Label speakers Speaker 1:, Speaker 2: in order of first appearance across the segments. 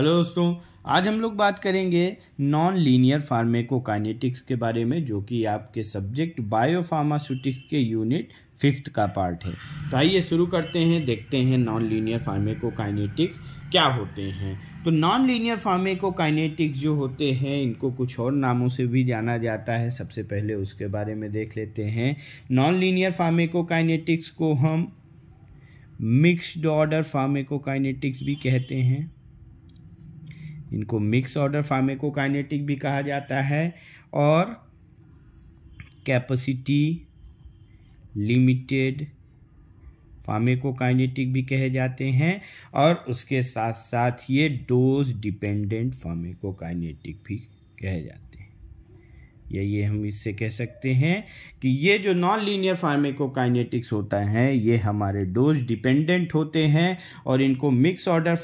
Speaker 1: hello दोस्तों आज हम लोग बात करेंगे नॉन लीनियर फार्मेकोकाइनेटिक्स के बारे में जो कि आपके सब्जेक्ट बायोफार्मास्यूटिक्स के यूनिट फिफ्थ का पार्ट है तो आइए शुरू करते हैं देखते हैं नॉन लीनियर फार्मेकोकाइनेटिक्स क्या होते हैं तो नॉन लीनियर फार्मेकोकाइनेटिक्स जो होते हैं इनको कुछ और नामों से भी जाना जाता है सबसे पहले उसके बारे में देख लेते हैं नॉन लीनियर फार्मेकोकाइनेटिक्स को हम मिक्स्ड ऑर्डर फार्मेकोकाइनेटिक्स भी कहते हैं इनको मिक्स ऑर्डर फार्मेकोकाइनेटिक भी कहा जाता है और कैपेसिटी लिमिटेड फार्मेकोकाइनेटिक भी कहे जाते हैं और उसके साथ साथ ये डोज डिपेंडेंट फार्मेकोकाइनेटिक भी कहे जाते हैं या ये हम इससे कह सकते हैं कि ये जो नॉन लीनियर फार्मेकोकाइनेटिक्स होता है ये हमारे डोज डिपेंडेंट होते हैं और इनको मिक्स ऑर्डर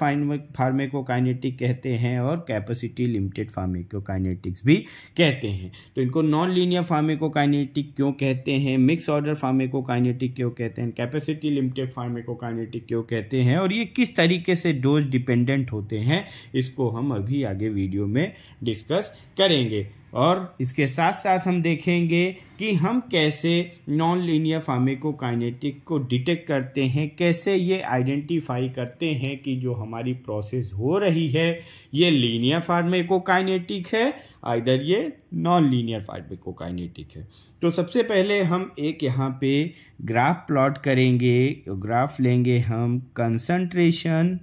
Speaker 1: फार्मेकोकाइनेटिक कहते हैं और कैपेसिटी लिमिटेड फार्मेकोकाइनेटिक्स भी कहते हैं तो इनको नॉन लीनियर फार्मेकोकाइनेटिक क्यों कहते हैं मिक्स ऑर्डर फार्मेकोकाइनेटिक क्यों कहते हैं कैपेसिटी लिमिटेड फार्मेकोकाइनेटिक क्यों कहते हैं और ये किस तरीके से डोज डिपेंडेंट होते हैं इसको हम अभी आगे वीडियो में डिस्कस करेंगे और इसके साथ साथ हम देखेंगे कि हम कैसे नॉन लीनियर फार्मेकोकाइनेटिक को डिटेक्ट करते हैं कैसे ये आइडेंटिफाई करते हैं कि जो हमारी प्रोसेस हो रही है ये लीनियर फार्मेकोकाइनेटिक है आइधर ये नॉन लीनियर फार्मेकोकाइनेटिक है तो सबसे पहले हम एक यहाँ पे ग्राफ प्लॉट करेंगे ग्राफ तो लेंगे हम कंसंट्रेशन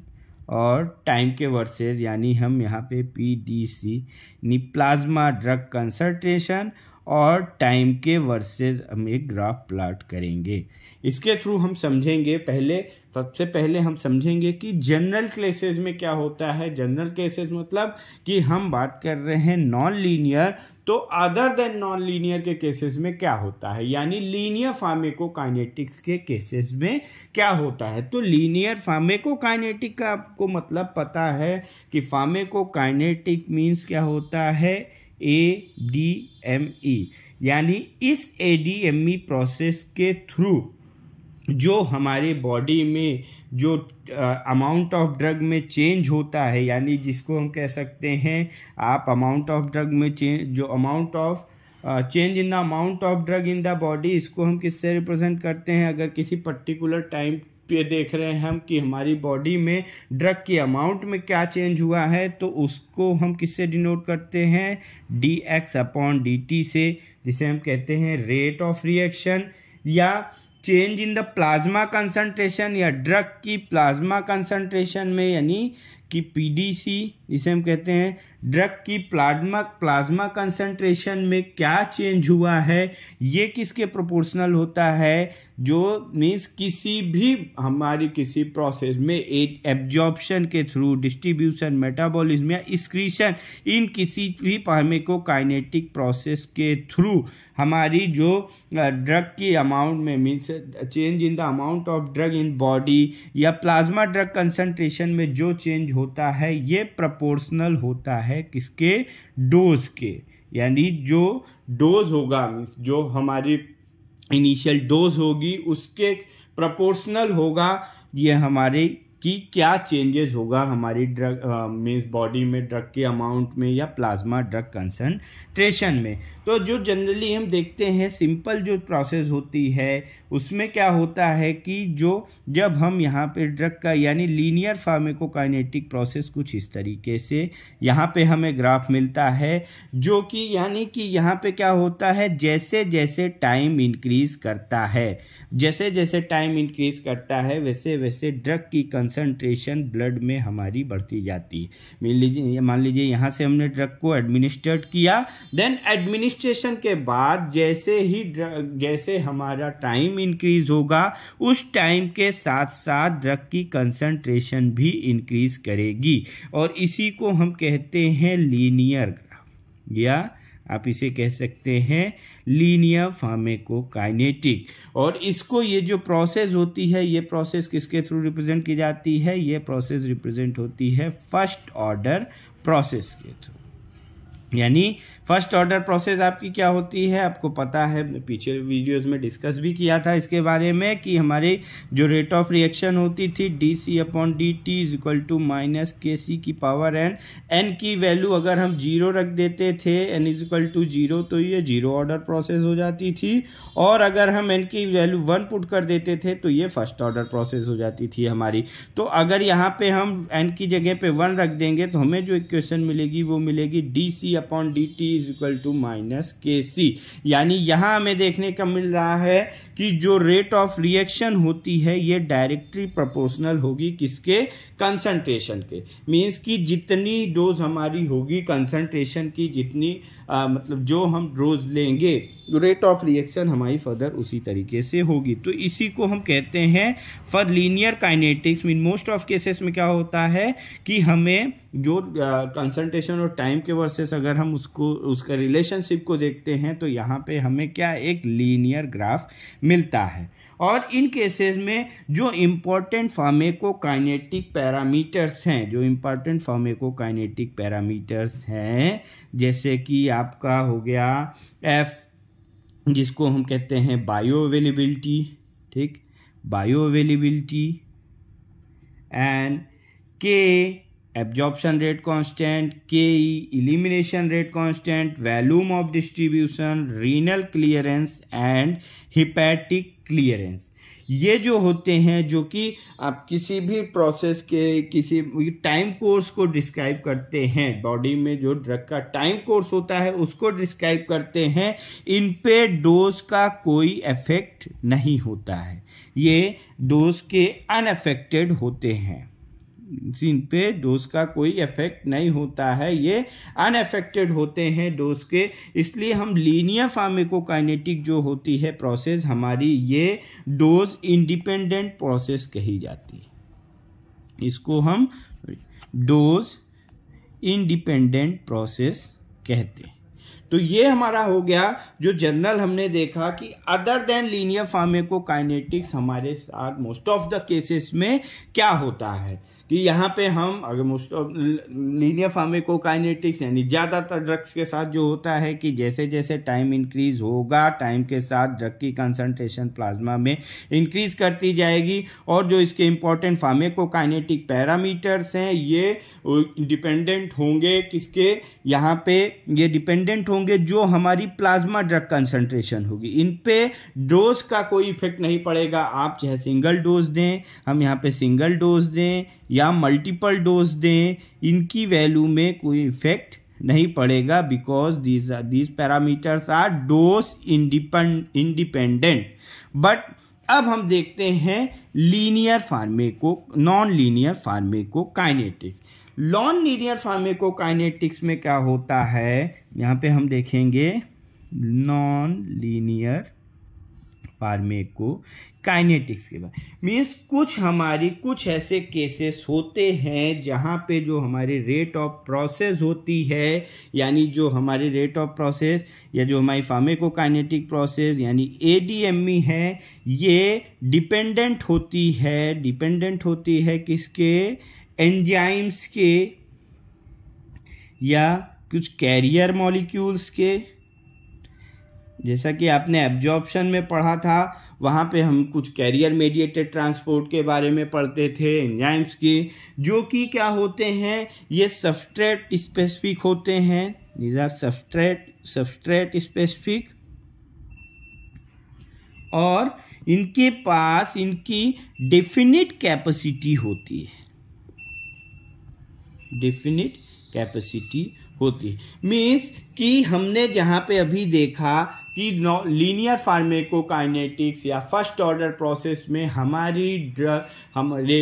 Speaker 1: और टाइम के वर्सेस यानी हम यहाँ पे P D C plasma drug concentration और टाइम के वर्सेस हम एक ग्राफ प्लाट करेंगे इसके थ्रू हम समझेंगे पहले सबसे पहले हम समझेंगे कि जनरल केसेस में क्या होता है जनरल केसेस मतलब कि हम बात कर रहे हैं नॉन लीनियर तो अदर देन नॉन लीनियर के केसेस में क्या होता है यानी लीनियर काइनेटिक्स के केसेस में क्या होता है तो लीनियर फार्मेको काइनेटिक का आपको मतलब पता है कि काइनेटिक मीन्स क्या होता है ए डी एम ई यानी इस A D M E process के थ्रू जो हमारे बॉडी में जो अमाउंट ऑफ ड्रग में चेंज होता है यानी जिसको हम कह सकते हैं आप अमाउंट ऑफ ड्रग में चेंज जो amount of change in the amount of drug in the body इसको हम किससे रिप्रेजेंट करते हैं अगर किसी पर्टिकुलर टाइम पे देख रहे हैं हम कि हमारी बॉडी में ड्रग के अमाउंट में क्या चेंज हुआ है तो उसको हम किससे डिनोट करते हैं D X upon D T से जिसे हम कहते हैं रेट ऑफ रिएक्शन या change in the plasma concentration या ड्रग की प्लाज्मा कंसंट्रेशन में यानी कि पी सी जिसे हम कहते हैं ड्रग की प्लाज्मा प्लाज्मा कंसंट्रेशन में क्या चेंज हुआ है ये किसके प्रोपोर्शनल होता है जो मीन्स किसी भी हमारी किसी प्रोसेस में एब्जॉर्प्शन के थ्रू डिस्ट्रीब्यूशन मेटाबॉलिज्म या स्क्रीशन इन किसी भी हमें को काइनेटिक प्रोसेस के थ्रू हमारी जो ड्रग की अमाउंट में means change in the amount of drug in body या प्लाज्मा ड्रग कंसनट्रेशन में जो चेंज होता है ये प्रपोर्सनल होता है किसके डोज के यानी जो डोज होगा मीन्स जो हमारी इनिशियल डोज होगी उसके प्रपोर्शनल होगा ये हमारे कि क्या चेंजेस होगा हमारी ड्रग मीन्स बॉडी में ड्रग के अमाउंट में या प्लाज्मा ड्रग कंसनट्रेशन में तो जो जनरली हम देखते हैं सिंपल जो प्रोसेस होती है उसमें क्या होता है कि जो जब हम यहाँ पे ड्रग का यानी लीनियर फार्मेकोकाइनेटिक प्रोसेस कुछ इस तरीके से यहाँ पे हमें ग्राफ मिलता है जो कि यानी कि यहाँ पे क्या होता है जैसे जैसे टाइम इंक्रीज करता है जैसे जैसे टाइम इंक्रीज करता है वैसे वैसे ड्रग की कंसनट्रेशन ब्लड में हमारी बढ़ती जाती है मान लीजिए मान लीजिए यहाँ से हमने ड्रग को एडमिनिस्टर्ड किया देन एडमिनिस्ट रजिस्ट्रेशन के बाद जैसे ही जैसे हमारा टाइम इंक्रीज होगा उस टाइम के साथ साथ ड्रग की कंसंट्रेशन भी इंक्रीज करेगी और इसी को हम कहते हैं लीनियर ग्राफ या आप इसे कह सकते हैं लीनियर फार्मेकोकाइनेटिक और इसको ये जो प्रोसेस होती है ये प्रोसेस किसके थ्रू रिप्रेजेंट की जाती है ये प्रोसेस रिप्रेजेंट होती है फर्स्ट ऑर्डर प्रोसेस के थ्रू यानी फर्स्ट ऑर्डर प्रोसेस आपकी क्या होती है आपको पता है पीछे वीडियोस में डिस्कस भी किया था इसके बारे में कि हमारे जो रेट ऑफ रिएक्शन होती थी D C upon D T is equal to minus K C की पावर एन एन की वैल्यू अगर हम जीरो रख देते थे N is equal to zero तो ये जीरो ऑर्डर प्रोसेस हो जाती थी और अगर हम एन की वैल्यू वन पुट कर देते थे तो ये फर्स्ट ऑर्डर प्रोसेस हो जाती थी हमारी तो अगर यहाँ पे हम एन की जगह पे वन रख देंगे तो हमें जो इक्वेशन मिलेगी वो मिलेगी D C upon D T is equal to minus K C यानी यहां हमें देखने का मिल रहा है कि जो रेट ऑफ रिएक्शन होती है ये डायरेक्टली प्रोपोर्शनल होगी किसके कंसंट्रेशन के मींस की जितनी डोज हमारी होगी कंसंट्रेशन की जितनी आ, मतलब जो हम डोज लेंगे रेट ऑफ रिएक्शन हमारी फर्दर उसी तरीके से होगी तो इसी को हम कहते हैं for linear kinetics mean most of cases में क्या होता है कि हमें जो कंसंट्रेशन और टाइम के वर्सेस अगर हम उसको उसका रिलेशनशिप को देखते हैं तो यहाँ पे हमें क्या एक लीनियर ग्राफ मिलता है और इन केसेस में जो इम्पोर्टेंट फार्मेको काइनेटिक पैरामीटर्स हैं जो इम्पोर्टेंट फार्मेको काइनेटिक पैरामीटर्स हैं जैसे कि आपका हो गया एफ जिसको हम कहते हैं बायो अवेलेबिलिटी ठीक bioavailability and K absorption rate constant K E elimination rate constant volume of distribution renal clearance and hepatic clearance ये जो होते हैं जो कि आप किसी भी प्रोसेस के किसी टाइम कोर्स को डिस्क्राइब करते हैं बॉडी में जो ड्रग का टाइम कोर्स होता है उसको डिस्क्राइब करते हैं इन पे डोज का कोई इफेक्ट नहीं होता है ये डोज के अनफेक्टेड होते हैं जिन पे डोज का कोई इफेक्ट नहीं होता है ये अनएफेक्टेड होते हैं डोज के इसलिए हम लीनियर फार्मेकोकाइनेटिक जो होती है प्रोसेस हमारी ये डोज इंडिपेंडेंट प्रोसेस कही जाती है इसको हम डोज इंडिपेंडेंट प्रोसेस कहते हैं तो ये हमारा हो गया जो जनरल हमने देखा कि अदर देन लीनियर फार्मेकोकाइनेटिक्स हमारे साथ मोस्ट ऑफ द केसेस में क्या होता है कि यहाँ पे हम अगर मोस्ट ऑफ लीनियर फार्मेकोकाइनेटिक्स यानी ज़्यादातर ड्रग्स के साथ जो होता है कि जैसे जैसे टाइम इंक्रीज होगा टाइम के साथ ड्रग की कंसंट्रेशन प्लाज्मा में इंक्रीज करती जाएगी और जो इसके इम्पॉर्टेंट फार्मेकोकाइनेटिक पैरामीटर्स हैं ये डिपेंडेंट होंगे किसके यहाँ पे ये डिपेंडेंट होंगे जो हमारी प्लाज्मा ड्रग कंसनट्रेशन होगी इन पे डोज का कोई इफेक्ट नहीं पड़ेगा आप चाहे सिंगल डोज दें हम यहाँ पे सिंगल डोज दें या मल्टीपल डोज दें इनकी वैल्यू में कोई इफेक्ट नहीं पड़ेगा because these these parameters are dose independent but अब हम देखते हैं linear pharmaco non linear pharmacokinetics non linear pharmacokinetics में क्या होता है यहाँ पे हम देखेंगे नॉन लीनियर फार्मेको काइनेटिक्स के बारे मीन्स कुछ हमारी कुछ ऐसे केसेस होते हैं जहाँ पे जो हमारी रेट ऑफ प्रोसेस होती है यानी जो हमारी रेट ऑफ प्रोसेस या जो हमारी काइनेटिक प्रोसेस यानी ई e है ये डिपेंडेंट होती है डिपेंडेंट होती है किसके एंजाइम्स के या कुछ कैरियर मॉलिक्यूल्स के जैसा कि आपने एब्जॉर्प्शन में पढ़ा था वहाँ पे हम कुछ कैरियर मेडिएटेड ट्रांसपोर्ट के बारे में पढ़ते थे एंजाइम्स की जो कि क्या होते हैं ये सबस्ट्रेट स्पेसिफिक होते हैं these are substrate substrate specific और इनके पास इनकी डेफिनेट कैपेसिटी होती है डेफिनेट कैपेसिटी होती है मीन्स कि हमने जहाँ पे अभी देखा कि लीनियर फार्मेकोकाइनेटिक्स या फर्स्ट ऑर्डर प्रोसेस में हमारी ड्रग हमारे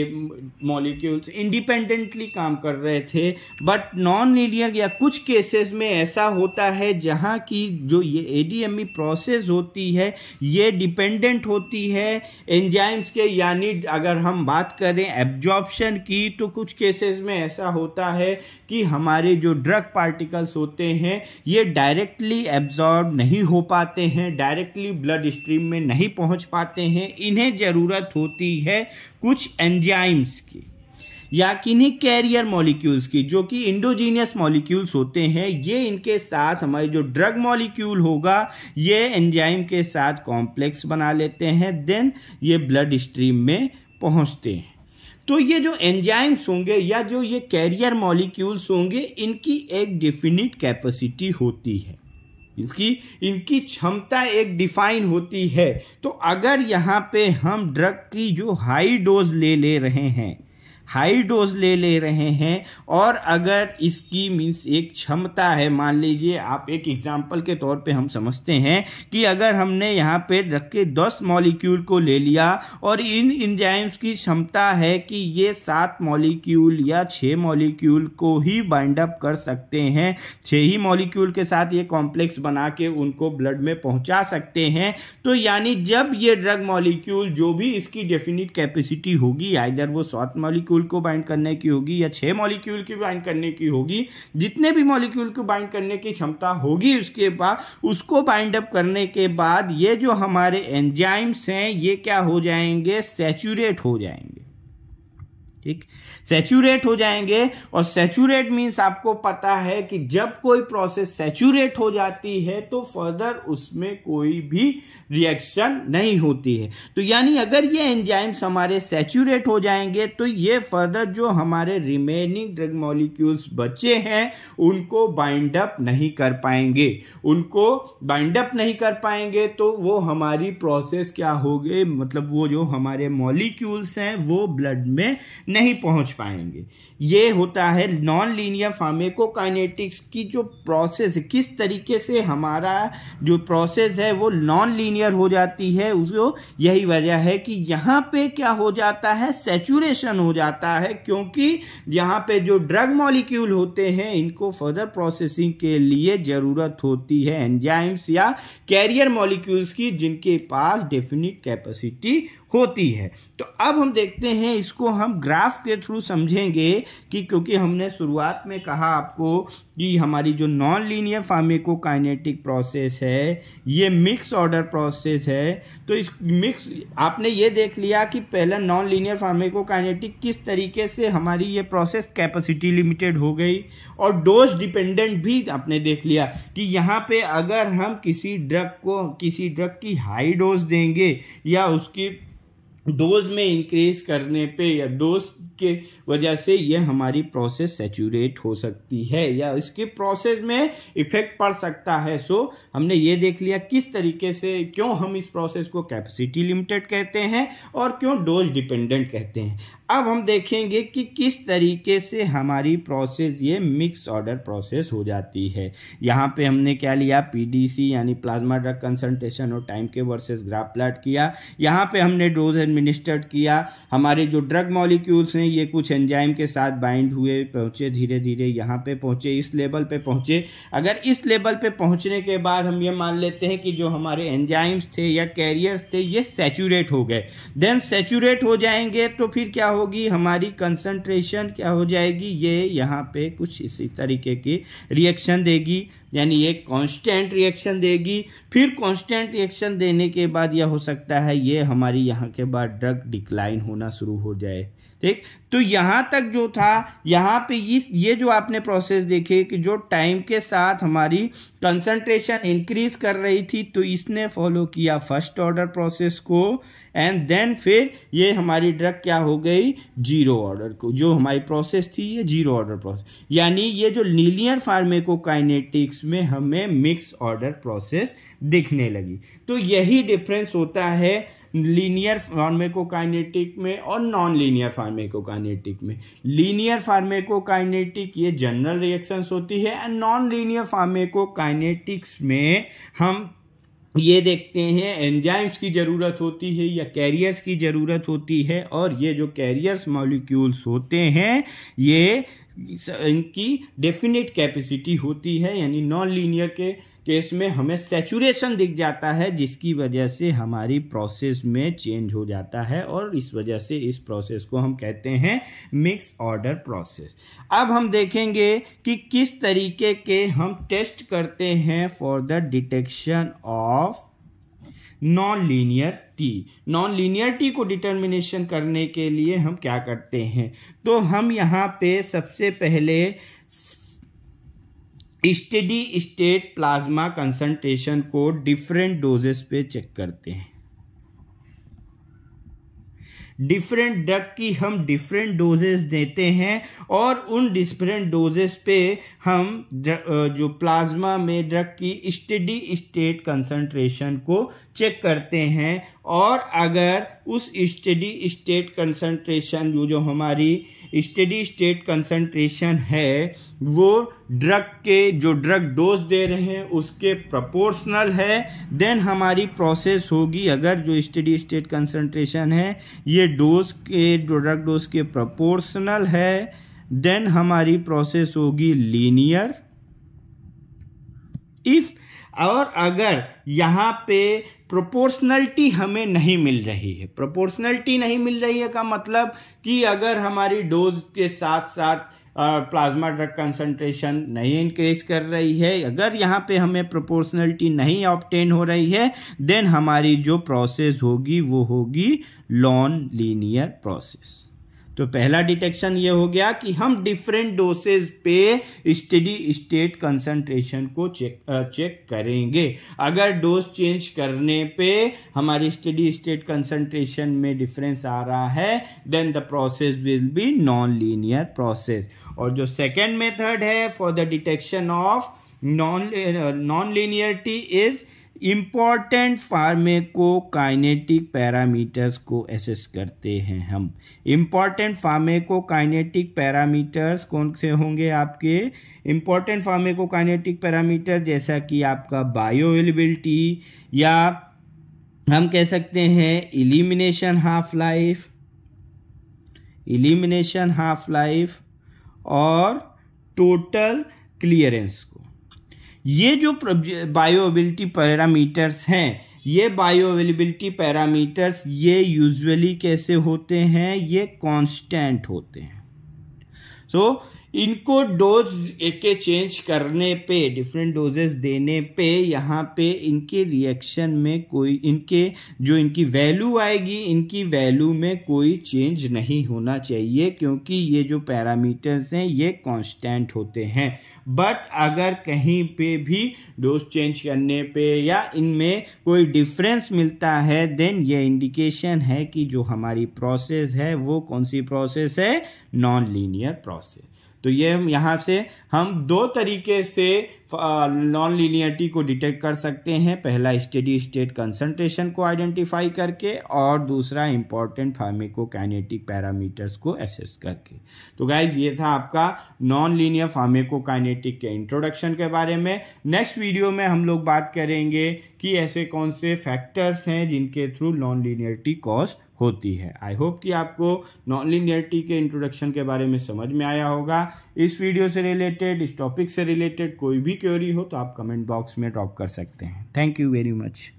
Speaker 1: मॉलिक्यूल्स इंडिपेंडेंटली काम कर रहे थे बट नॉन लीनियर या कुछ केसेस में ऐसा होता है जहाँ की जो ये एडीएमई प्रोसेस e होती है ये डिपेंडेंट होती है एंजाइम्स के यानी अगर हम बात करें एब्जॉर्प्शन की तो कुछ केसेस में ऐसा होता है कि हमारे जो ड्रग पार्टिकल्स होते हैं ये डायरेक्टली एब्जॉर्ब नहीं हो पाते हैं डायरेक्टली ब्लड स्ट्रीम में नहीं पहुंच पाते हैं इन्हें ज़रूरत होती है कुछ एंजाइम्स की या किन्हीं कैरियर मॉलिक्यूल्स की जो कि इंडोजीनियस मॉलिक्यूल्स होते हैं ये इनके साथ हमारे जो ड्रग मॉलिक्यूल होगा ये एंजाइम के साथ कॉम्प्लेक्स बना लेते हैं देन ये ब्लड स्ट्रीम में पहुंचते हैं तो ये जो एंजाइम्स होंगे या जो ये कैरियर मॉलिक्यूल्स होंगे इनकी एक डिफिनिट कैपेसिटी होती है इसकी इनकी क्षमता एक डिफाइन होती है तो अगर यहाँ पे हम ड्रग की जो हाई डोज ले ले रहे हैं हाई डोज ले ले रहे हैं और अगर इसकी मीन्स एक क्षमता है मान लीजिए आप एक एग्जाम्पल के तौर पे हम समझते हैं कि अगर हमने यहाँ पे रख के दस मॉलिक्यूल को ले लिया और इन इंजाइम्स की क्षमता है कि ये सात मॉलिक्यूल या छः मॉलिक्यूल को ही बाइंड अप कर सकते हैं छः ही मॉलिक्यूल के साथ ये कॉम्प्लेक्स बना के उनको ब्लड में पहुंचा सकते हैं तो यानी जब ये ड्रग मॉलिक्यूल जो भी इसकी डेफिनेट कैपेसिटी होगी आइधर वो सात मॉलिक्यूल मॉलिक्यूल को बाइंड करने की होगी या छह मॉलिक्यूल की बाइंड करने की होगी जितने भी मॉलिक्यूल को बाइंड करने की क्षमता होगी उसके बाद उसको बाइंड अप करने के बाद ये जो हमारे एंजाइम्स हैं ये क्या हो जाएंगे सेचुरेट हो जाएंगे ठीक सेचूरेट हो जाएंगे और सेचूरेट मीन्स आपको पता है कि जब कोई प्रोसेस सेचूरेट हो जाती है तो फर्दर उसमें कोई भी रिएक्शन नहीं होती है तो यानी अगर ये एंजाइम्स हमारे सेचूरेट हो जाएंगे तो ये फर्दर जो हमारे रिमेनिंग ड्रग मॉलिक्यूल्स बचे हैं उनको बाइंड अप नहीं कर पाएंगे उनको बाइंड अप नहीं कर पाएंगे तो वो हमारी प्रोसेस क्या हो मतलब वो जो हमारे मॉलिक्यूल्स हैं वो ब्लड में नहीं पहुंच पाएंगे ये होता है नॉन लीनियर फार्मेकोकाइनेटिक्स की जो प्रोसेस किस तरीके से हमारा जो प्रोसेस है वो नॉन लीनियर हो जाती है उसको यही वजह है कि यहाँ पे क्या हो जाता है सेचुरेशन हो जाता है क्योंकि यहाँ पे जो ड्रग मॉलिक्यूल होते हैं इनको फर्दर प्रोसेसिंग के लिए जरूरत होती है एंजाइम्स या कैरियर मॉलिक्यूल्स की जिनके पास डेफिनेट कैपेसिटी होती है तो अब हम देखते हैं इसको हम ग्राफ ग्राफ के थ्रू समझेंगे कि क्योंकि हमने शुरुआत में कहा आपको कि हमारी जो non linear pharmacokinetic process है ये मिक्स ऑर्डर प्रोसेस है तो इस मिक्स आपने ये देख लिया कि पहले नॉन लीनियर फार्मेको काइनेटिक किस तरीके से हमारी ये प्रोसेस कैपेसिटी लिमिटेड हो गई और डोज डिपेंडेंट भी आपने देख लिया कि यहाँ पे अगर हम किसी ड्रग को किसी ड्रग की हाई डोज देंगे या उसकी डोज में इंक्रीज करने पे या डोज के वजह से ये हमारी प्रोसेस सेचूरेट हो सकती है या इसके प्रोसेस में इफेक्ट पड़ सकता है सो हमने ये देख लिया किस तरीके से क्यों हम इस प्रोसेस को कैपेसिटी लिमिटेड कहते हैं और क्यों डोज डिपेंडेंट कहते हैं अब हम देखेंगे कि किस तरीके से हमारी प्रोसेस ये मिक्स ऑर्डर प्रोसेस हो जाती है यहाँ पे हमने क्या लिया पीडीसी यानी प्लाज्मा ड्रग कंसंट्रेशन और टाइम के वर्सेस ग्राफ प्लाट किया यहाँ पे हमने डोज एडमिनिस्टर्ड किया हमारे जो ड्रग मॉलिक्यूल्स हैं ये कुछ एंजाइम के साथ बाइंड हुए पहुंचे धीरे धीरे यहाँ पे पहुंचे इस लेवल पे पहुंचे अगर इस लेवल पे पहुंचने के बाद हम ये मान लेते हैं कि जो हमारे एंजाइम्स थे या कैरियर्स थे ये सेचूरेट हो गए देन सेचूरेट हो जाएंगे तो फिर क्या होगी हमारी कंसनट्रेशन क्या हो जाएगी ये यहाँ पे कुछ इसी तरीके की रिएक्शन देगी यानी एक कांस्टेंट रिएक्शन देगी फिर कांस्टेंट रिएक्शन देने के बाद यह हो सकता है ये हमारी यहाँ के बाद ड्रग डिक्लाइन होना शुरू हो जाए ठीक तो यहां तक जो था यहां पे इस ये जो आपने प्रोसेस देखे कि जो टाइम के साथ हमारी कंसंट्रेशन इंक्रीज कर रही थी तो इसने फॉलो किया फर्स्ट ऑर्डर प्रोसेस को एंड देन फिर ये हमारी ड्रग क्या हो गई जीरो ऑर्डर को जो हमारी प्रोसेस थी ये जीरो ऑर्डर प्रोसेस यानी ये जो फार्मेको फार्मेकोकाइनेटिक्स में हमें मिक्स ऑर्डर प्रोसेस दिखने लगी तो यही डिफरेंस होता है लीनियर फार्मेकोकाइनेटिक में और नॉन लीनियर फार्मेकोकाइनेटिक में लीनियर फार्मेकोकाइनेटिक ये जनरल रिएक्शंस होती है एंड नॉन लीनियर फार्मेकोकाइनेटिक्स में हम ये देखते हैं एंजाइम्स की ज़रूरत होती है या कैरियर्स की ज़रूरत होती है और ये जो कैरियर्स मॉलिक्यूल्स होते हैं ये इनकी डेफिनेट कैपेसिटी होती है यानी नॉन लीनियर के केस में हमें सेचुरेशन दिख जाता है जिसकी वजह से हमारी प्रोसेस में चेंज हो जाता है और इस वजह से इस प्रोसेस को हम कहते हैं मिक्स ऑर्डर प्रोसेस अब हम देखेंगे कि किस तरीके के हम टेस्ट करते हैं for the detection of non linear T non linear T को डिटर्मिनेशन करने के लिए हम क्या करते हैं तो हम यहाँ पे सबसे पहले स्टडी स्टेट प्लाज्मा कंसंट्रेशन को डिफरेंट डोजेस पे चेक करते हैं डिफरेंट ड्रग की हम डिफरेंट डोजेस देते हैं और उन डिफरेंट डोजेस पे हम जो प्लाज्मा में ड्रग की स्टडी स्टेट कंसंट्रेशन को चेक करते हैं और अगर उस स्टडी स्टेट कंसंट्रेशन जो जो हमारी स्टडी स्टेट कंसंट्रेशन है वो ड्रग के जो ड्रग डोज दे रहे हैं उसके प्रपोर्शनल है देन हमारी प्रोसेस होगी अगर जो स्टडी स्टेट कंसंट्रेशन है ये डोज के जो ड्रग डोज के प्रोपोर्शनल है देन हमारी प्रोसेस होगी लीनियर इफ और अगर यहाँ पे प्रोपोर्शनलिटी हमें नहीं मिल रही है प्रोपोर्शनलिटी नहीं मिल रही है का मतलब कि अगर हमारी डोज के साथ साथ प्लाज्मा ड्रग कंसंट्रेशन नहीं इंक्रीज कर रही है अगर यहाँ पे हमें प्रोपोर्शनलिटी नहीं ऑप्टेन हो रही है देन हमारी जो प्रोसेस होगी वो होगी लॉन लीनियर प्रोसेस तो पहला डिटेक्शन ये हो गया कि हम डिफरेंट डोसेज पे स्टडी स्टेट कंसंट्रेशन को चेक चेक करेंगे अगर डोज चेंज करने पे हमारी स्टडी स्टेट कंसंट्रेशन में डिफरेंस आ रहा है then the process will be non linear process और जो सेकेंड मेथड है for the detection of non non linearity is important pharmacokinetic parameters को एसेस करते हैं हम इम्पॉर्टेंट फार्मेकोकाइनेटिक पैरामीटर्स कौन से होंगे आपके इम्पॉर्टेंट फार्मेकोकाइनेटिक पैरामीटर जैसा कि आपका बायो अवेलेबिलिटी या हम कह सकते हैं elimination half life elimination half life और टोटल क्लियरेंस ये जो बायोअवेबिलिटी पैरामीटर्स हैं ये बायोअवेलेबिलिटी पैरामीटर्स ये यूजुअली कैसे होते हैं ये कांस्टेंट होते हैं सो so, इनको डोज के चेंज करने पे डिफरेंट डोजेस देने पे यहाँ पे इनके रिएक्शन में कोई इनके जो इनकी वैल्यू आएगी इनकी वैल्यू में कोई चेंज नहीं होना चाहिए क्योंकि ये जो पैरामीटर्स हैं ये कांस्टेंट होते हैं बट अगर कहीं पे भी डोज चेंज करने पे या इनमें कोई डिफरेंस मिलता है देन ये इंडिकेशन है कि जो हमारी प्रोसेस है वो कौन सी प्रोसेस है नॉन लीनियर प्रोसेस तो ये यहाँ से हम दो तरीके से नॉन लीनियरिटी को डिटेक्ट कर सकते हैं पहला स्टेडी स्टेट कंसंट्रेशन को आइडेंटिफाई करके और दूसरा इंपॉर्टेंट फार्मेकोकाइनेटिक पैरामीटर्स को एसेस करके तो गाइज ये था आपका नॉन लीनियर फार्मेकोकाइनेटिक के इंट्रोडक्शन के बारे में नेक्स्ट वीडियो में हम लोग बात करेंगे कि ऐसे कौन से फैक्टर्स हैं जिनके थ्रू नॉन लीनियरिटी कॉज होती है आई होप कि आपको नॉन लिनियरिटी के इंट्रोडक्शन के बारे में समझ में आया होगा इस वीडियो से रिलेटेड इस टॉपिक से रिलेटेड कोई भी क्योरी हो तो आप कमेंट बॉक्स में ड्रॉप कर सकते हैं थैंक यू वेरी मच